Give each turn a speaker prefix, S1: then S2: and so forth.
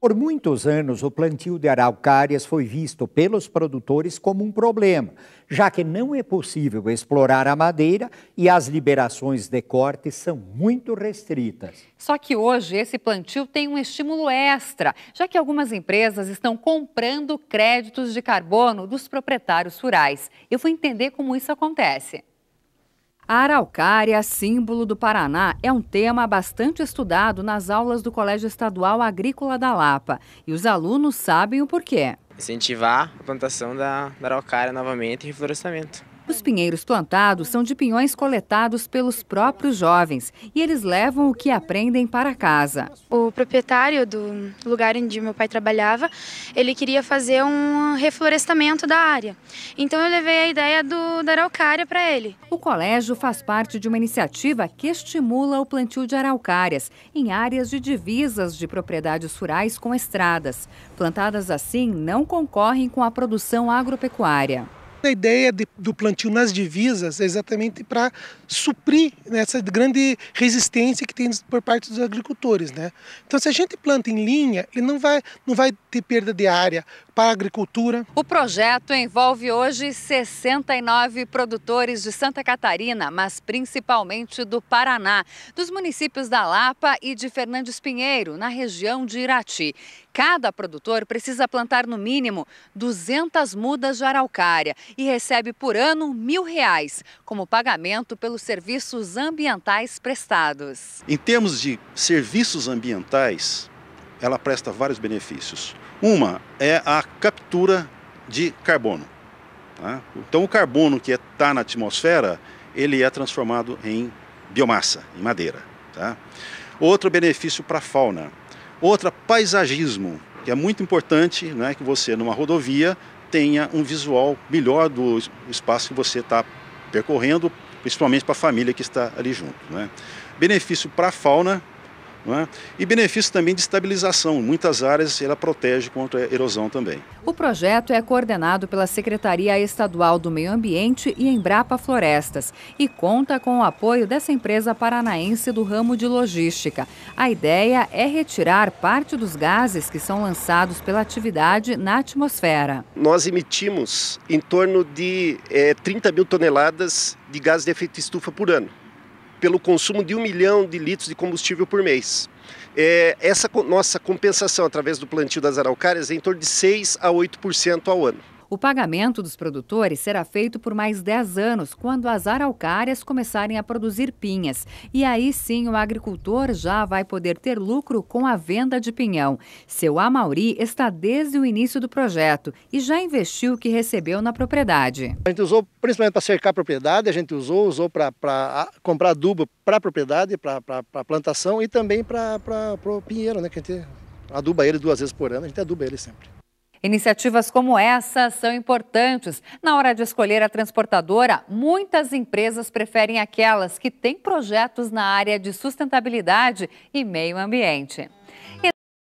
S1: Por muitos anos, o plantio de araucárias foi visto pelos produtores como um problema, já que não é possível explorar a madeira e as liberações de corte são muito restritas.
S2: Só que hoje esse plantio tem um estímulo extra, já que algumas empresas estão comprando créditos de carbono dos proprietários rurais. Eu vou entender como isso acontece. A araucária, símbolo do Paraná, é um tema bastante estudado nas aulas do Colégio Estadual Agrícola da Lapa e os alunos sabem o porquê. Incentivar a plantação da, da araucária novamente e reflorestamento. Os pinheiros plantados são de pinhões coletados pelos próprios jovens e eles levam o que aprendem para casa.
S1: O proprietário do lugar onde meu pai trabalhava, ele queria fazer
S2: um reflorestamento da área. Então eu levei a ideia do, da araucária para ele. O colégio faz parte de uma iniciativa que estimula o plantio de araucárias em áreas de divisas de propriedades rurais com estradas. Plantadas assim não concorrem com a produção agropecuária.
S1: A ideia de, do plantio nas divisas é exatamente para suprir né, essa grande resistência que tem por parte dos agricultores. Né? Então, se a gente planta em linha, ele não vai, não vai ter perda de área para a agricultura.
S2: O projeto envolve hoje 69 produtores de Santa Catarina, mas principalmente do Paraná, dos municípios da Lapa e de Fernandes Pinheiro, na região de Irati. Cada produtor precisa plantar no mínimo 200 mudas de araucária e recebe por ano mil reais como pagamento pelos serviços ambientais prestados.
S1: Em termos de serviços ambientais, ela presta vários benefícios. Uma é a captura de carbono. Tá? Então, o carbono que está na atmosfera, ele é transformado em biomassa, em madeira. Tá? Outro benefício para a fauna. Outra, paisagismo, que é muito importante né, que você, numa rodovia, tenha um visual melhor do espaço que você está percorrendo, principalmente para a família que está ali junto. Né? Benefício para a fauna, é? E benefício também de estabilização. Em muitas áreas ela protege contra a erosão também.
S2: O projeto é coordenado pela Secretaria Estadual do Meio Ambiente e Embrapa Florestas e conta com o apoio dessa empresa paranaense do ramo de logística. A ideia é retirar parte dos gases que são lançados pela atividade na atmosfera.
S1: Nós emitimos em torno de é, eh, 30 mil toneladas de gases de efeito estufa por ano pelo consumo de um milhão de litros de combustível por mês. É, essa nossa compensação através do plantio das araucárias é em torno de 6 a
S2: 8% ao ano. O pagamento dos produtores será feito por mais 10 anos, quando as araucárias começarem a produzir pinhas. E aí sim o agricultor já vai poder ter lucro com a venda de pinhão. Seu Amauri está desde o início do projeto e já investiu o que recebeu na propriedade. A gente usou principalmente para cercar a propriedade, a gente usou, usou para comprar adubo para a propriedade, para a plantação e também para o pinheiro, né? Que a gente
S1: aduba ele duas vezes por ano, a gente aduba ele sempre.
S2: Iniciativas como essa são importantes. Na hora de escolher a transportadora, muitas empresas preferem aquelas que têm projetos na área de sustentabilidade e meio ambiente.